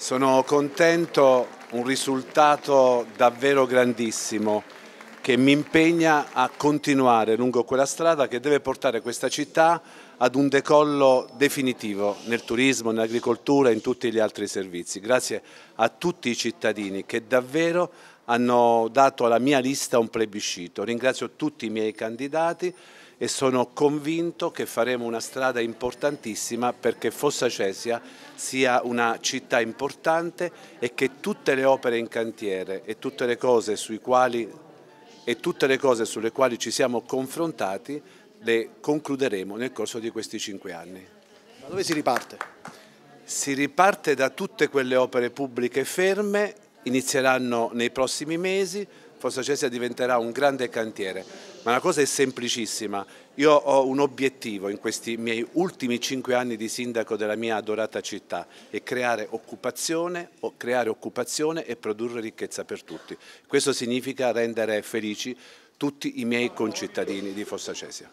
Sono contento, un risultato davvero grandissimo che mi impegna a continuare lungo quella strada che deve portare questa città ad un decollo definitivo nel turismo, nell'agricoltura e in tutti gli altri servizi. Grazie a tutti i cittadini che davvero hanno dato alla mia lista un plebiscito. Ringrazio tutti i miei candidati e sono convinto che faremo una strada importantissima perché Fossa Cesia sia una città importante e che tutte le opere in cantiere e tutte le cose, quali, e tutte le cose sulle quali ci siamo confrontati le concluderemo nel corso di questi cinque anni. Da dove si riparte? Si riparte da tutte quelle opere pubbliche ferme inizieranno nei prossimi mesi, Fossa Cesia diventerà un grande cantiere, ma la cosa è semplicissima, io ho un obiettivo in questi miei ultimi cinque anni di sindaco della mia adorata città, è creare occupazione, creare occupazione e produrre ricchezza per tutti, questo significa rendere felici tutti i miei concittadini di Fossa Cesia.